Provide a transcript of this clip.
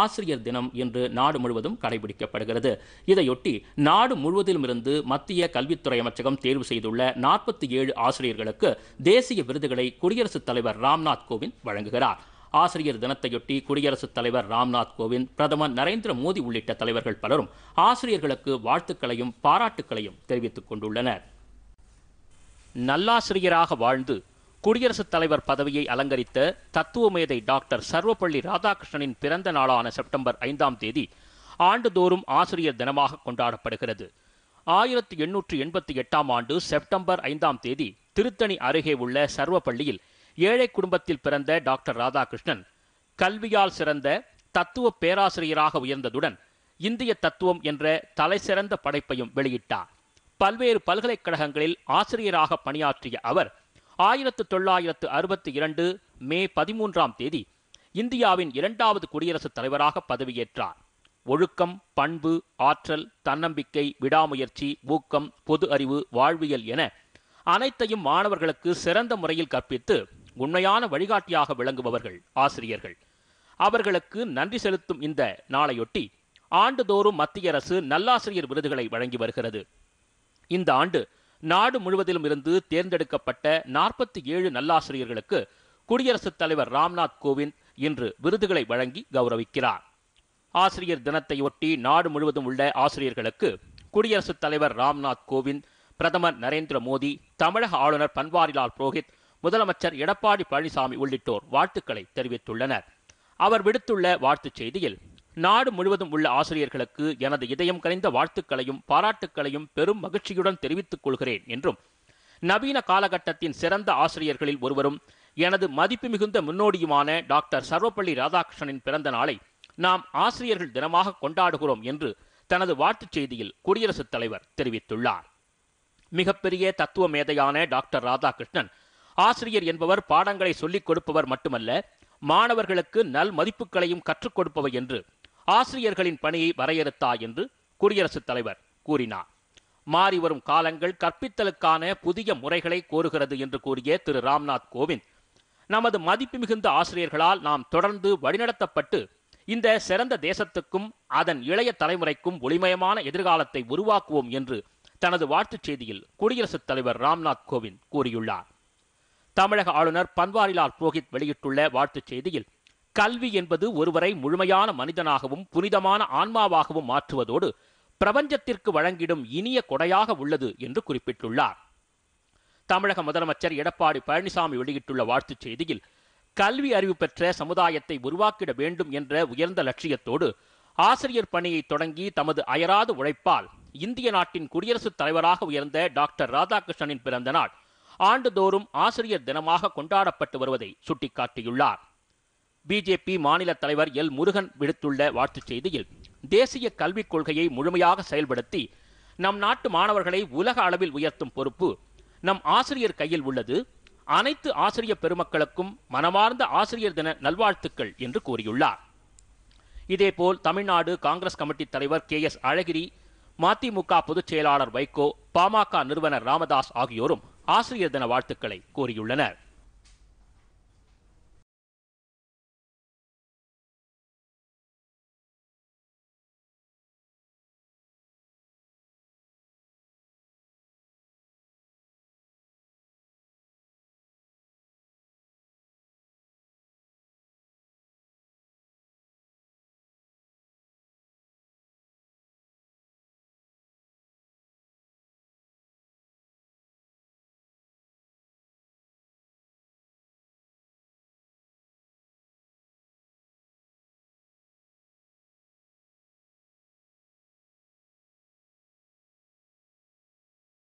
ஆசிரியர் தினம் இன்று நாடு முழுவதும் கடைபிடிக்கப்படுகிறது இதையொட்டி நாடு முழுவதிலும் இருந்து மத்திய கல்வித்துறை அமைச்சகம் தேர்வு செய்துள்ள நாற்பத்தி ஏழு ஆசிரியர்களுக்கு தேசிய விருதுகளை குடியரசுத் தலைவர் ராம்நாத் கோவிந்த் வழங்குகிறார் ஆசிரியர் தினத்தையொட்டி குடியரசுத் தலைவர் ராம்நாத் கோவிந்த் பிரதமர் நரேந்திர மோடி உள்ளிட்ட தலைவர்கள் பலரும் ஆசிரியர்களுக்கு வாழ்த்துக்களையும் பாராட்டுக்களையும் தெரிவித்துக் கொண்டுள்ளனர் நல்லாசிரியராக வாழ்ந்து குடியரசுத் தலைவர் பதவியை அலங்கரித்த தத்துவ மேதை டாக்டர் சர்வப்பள்ளி ராதாகிருஷ்ணனின் பிறந்த நாளான செப்டம்பர் ஐந்தாம் தேதி ஆண்டுதோறும் ஆசிரியர் தினமாக கொண்டாடப்படுகிறது ஆயிரத்தி எண்ணூற்று எண்பத்தி எட்டாம் ஆண்டு செப்டம்பர் ஐந்தாம் தேதி திருத்தணி அருகே உள்ள சர்வப்பள்ளியில் ஏழை குடும்பத்தில் பிறந்த டாக்டர் ராதாகிருஷ்ணன் கல்வியால் சிறந்த தத்துவ பேராசிரியராக உயர்ந்ததுடன் இந்திய தத்துவம் என்ற தலைசிறந்த படைப்பையும் வெளியிட்டார் பல்வேறு பல்கலைக்கழகங்களில் ஆசிரியராக பணியாற்றிய அவர் ஆயிரத்து தொள்ளாயிரத்து அறுபத்தி இரண்டு மே பதிமூன்றாம் தேதி இந்தியாவின் இரண்டாவது குடியரசுத் தலைவராக பதவியேற்றார் ஒழுக்கம் பண்பு ஆற்றல் தன்னம்பிக்கை விடாமுயற்சி ஊக்கம் பொது அறிவு வாழ்வியல் என அனைத்தையும் மாணவர்களுக்கு சிறந்த முறையில் கற்பித்து உண்மையான வழிகாட்டியாக விளங்குபவர்கள் ஆசிரியர்கள் அவர்களுக்கு நன்றி செலுத்தும் இந்த நாளையொட்டி ஆண்டுதோறும் மத்திய அரசு நல்லாசிரியர் விருதுகளை வழங்கி வருகிறது இந்த ஆண்டு நாடு முழுவதிலும் இருந்து தேர்ந்தெடுக்கப்பட்ட நாற்பத்தி ஏழு நல்லாசிரியர்களுக்கு குடியரசுத் தலைவர் ராம்நாத் கோவிந்த் இன்று விருதுகளை வழங்கி கௌரவிக்கிறார் ஆசிரியர் தினத்தையொட்டி நாடு முழுவதும் உள்ள ஆசிரியர்களுக்கு குடியரசுத் தலைவர் ராம்நாத் கோவிந்த் பிரதமர் நரேந்திர மோடி தமிழக ஆளுநர் பன்வாரிலால் புரோஹித் முதலமைச்சர் எடப்பாடி பழனிசாமி உள்ளிட்டோர் வாழ்த்துக்களை தெரிவித்துள்ளனர் அவர் விடுத்துள்ள வாழ்த்துச் செய்தியில் நாடு முழுவதும் உள்ள ஆசிரியர்களுக்கு எனது இதயம் கலைந்த வாழ்த்துக்களையும் பாராட்டுக்களையும் பெரும் மகிழ்ச்சியுடன் தெரிவித்துக் கொள்கிறேன் என்றும் நவீன காலகட்டத்தின் சிறந்த ஆசிரியர்களில் ஒருவரும் எனது மதிப்பு மிகுந்த முன்னோடியுமான டாக்டர் சர்வப்பள்ளி ராதாகிருஷ்ணனின் பிறந்த நாளை நாம் ஆசிரியர்கள் தினமாக கொண்டாடுகிறோம் என்று தனது வாழ்த்துச் செய்தியில் குடியரசுத் தலைவர் தெரிவித்துள்ளார் மிகப்பெரிய தத்துவ மேதையான டாக்டர் ராதாகிருஷ்ணன் ஆசிரியர் என்பவர் பாடங்களை சொல்லிக் கொடுப்பவர் மட்டுமல்ல மாணவர்களுக்கு நல் மதிப்புகளையும் கற்றுக் கொடுப்பவர் என்று ஆசிரியர்களின் பணியை வரையறுத்தா என்று குடியரசுத் தலைவர் கூறினார் மாறி வரும் காலங்கள் கற்பித்தலுக்கான புதிய முறைகளை கோருகிறது என்று கூறிய திரு ராம்நாத் கோவிந்த் நமது மதிப்பு மிகுந்த ஆசிரியர்களால் நாம் தொடர்ந்து வழிநடத்தப்பட்டு இந்த சிறந்த தேசத்துக்கும் அதன் இளைய தலைமுறைக்கும் ஒளிமயமான எதிர்காலத்தை உருவாக்குவோம் என்று தனது வாழ்த்துச் செய்தியில் குடியரசுத் தலைவர் ராம்நாத் கோவிந்த் கூறியுள்ளார் தமிழக ஆளுநர் பன்வாரிலால் புரோஹித் வெளியிட்டுள்ள வாழ்த்துச் செய்தியில் கல்வி என்பது ஒருவரை முழுமையான மனிதனாகவும் புனிதமான ஆன்மாவாகவும் மாற்றுவதோடு பிரபஞ்சத்திற்கு வழங்கிடும் இனிய கொடையாக உள்ளது என்று குறிப்பிட்டுள்ளார் தமிழக முதலமைச்சர் எடப்பாடி பழனிசாமி வெளியிட்டுள்ள வாழ்த்துச் செய்தியில் கல்வி அறிவு பெற்ற சமுதாயத்தை உருவாக்கிட வேண்டும் என்ற உயர்ந்த லட்சியத்தோடு ஆசிரியர் பணியை தொடங்கி தமது அயராது உழைப்பால் இந்திய நாட்டின் குடியரசுத் தலைவராக உயர்ந்த டாக்டர் ராதாகிருஷ்ணனின் பிறந்த நாள் ஆண்டுதோறும் ஆசிரியர் தினமாக கொண்டாடப்பட்டு வருவதை சுட்டிக்காட்டியுள்ளார் பிஜேபி மாநில தலைவர் எல் முருகன் விடுத்துள்ள வாழ்த்துச் செய்தியில் தேசிய கல்விக் கொள்கையை முழுமையாக செயல்படுத்தி நம் நாட்டு மாணவர்களை உலக அளவில் உயர்த்தும் பொறுப்பு நம் ஆசிரியர் கையில் உள்ளது அனைத்து ஆசிரியர் பெருமக்களுக்கும் மனமார்ந்த ஆசிரியர் தின நல்வாழ்த்துக்கள் என்று கூறியுள்ளார் இதேபோல் தமிழ்நாடு காங்கிரஸ் கமிட்டி தலைவர் கே எஸ் அழகிரி மதிமுக பொதுச் செயலாளர் வைகோ பாமக நிறுவனர் ராமதாஸ் ஆகியோரும் ஆசிரியர் தின வாழ்த்துக்களை கூறியுள்ளனர்